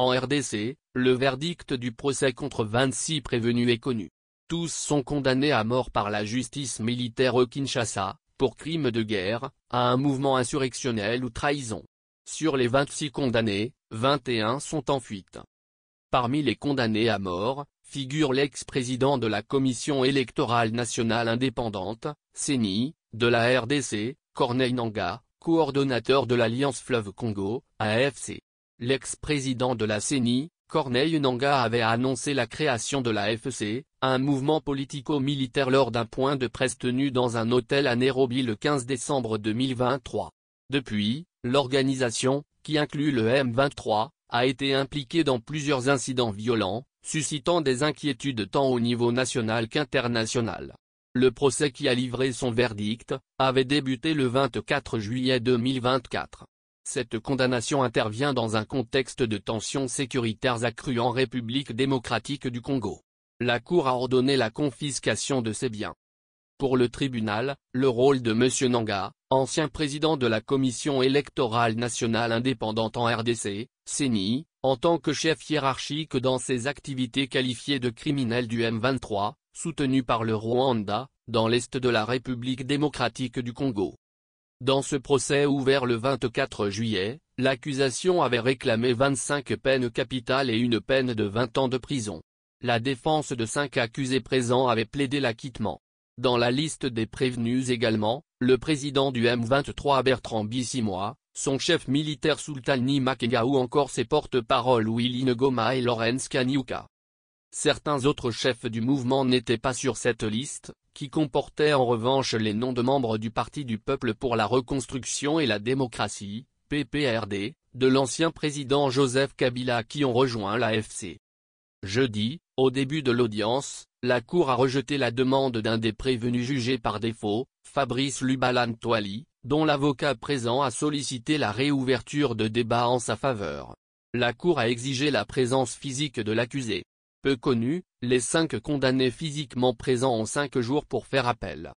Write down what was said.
En RDC, le verdict du procès contre 26 prévenus est connu. Tous sont condamnés à mort par la justice militaire au Kinshasa, pour crime de guerre, à un mouvement insurrectionnel ou trahison. Sur les 26 condamnés, 21 sont en fuite. Parmi les condamnés à mort, figure l'ex-président de la Commission électorale nationale indépendante, CENI, de la RDC, Corneille Nanga, coordonnateur de l'Alliance Fleuve Congo, AFC. L'ex-président de la CENI, Corneille Nanga avait annoncé la création de la FEC, un mouvement politico-militaire lors d'un point de presse tenu dans un hôtel à Nairobi le 15 décembre 2023. Depuis, l'organisation, qui inclut le M23, a été impliquée dans plusieurs incidents violents, suscitant des inquiétudes tant au niveau national qu'international. Le procès qui a livré son verdict, avait débuté le 24 juillet 2024. Cette condamnation intervient dans un contexte de tensions sécuritaires accrues en République démocratique du Congo. La Cour a ordonné la confiscation de ses biens. Pour le tribunal, le rôle de M. Nanga, ancien président de la Commission électorale nationale indépendante en RDC, CENI, en tant que chef hiérarchique dans ses activités qualifiées de criminel du M23, soutenu par le Rwanda, dans l'est de la République démocratique du Congo. Dans ce procès ouvert le 24 juillet, l'accusation avait réclamé 25 peines capitales et une peine de 20 ans de prison. La défense de cinq accusés présents avait plaidé l'acquittement. Dans la liste des prévenus également, le président du M23 Bertrand Bissimois, son chef militaire Sultani Makenga ou encore ses porte-paroles Willy Ngoma et Lorenz Kanyuka. Certains autres chefs du mouvement n'étaient pas sur cette liste, qui comportait en revanche les noms de membres du Parti du peuple pour la reconstruction et la démocratie, PPRD, de l'ancien président Joseph Kabila qui ont rejoint l'AFC. Jeudi, au début de l'audience, la Cour a rejeté la demande d'un des prévenus jugés par défaut, Fabrice Lubalan Toali, dont l'avocat présent a sollicité la réouverture de débats en sa faveur. La Cour a exigé la présence physique de l'accusé. Peu connu, les cinq condamnés physiquement présents en cinq jours pour faire appel.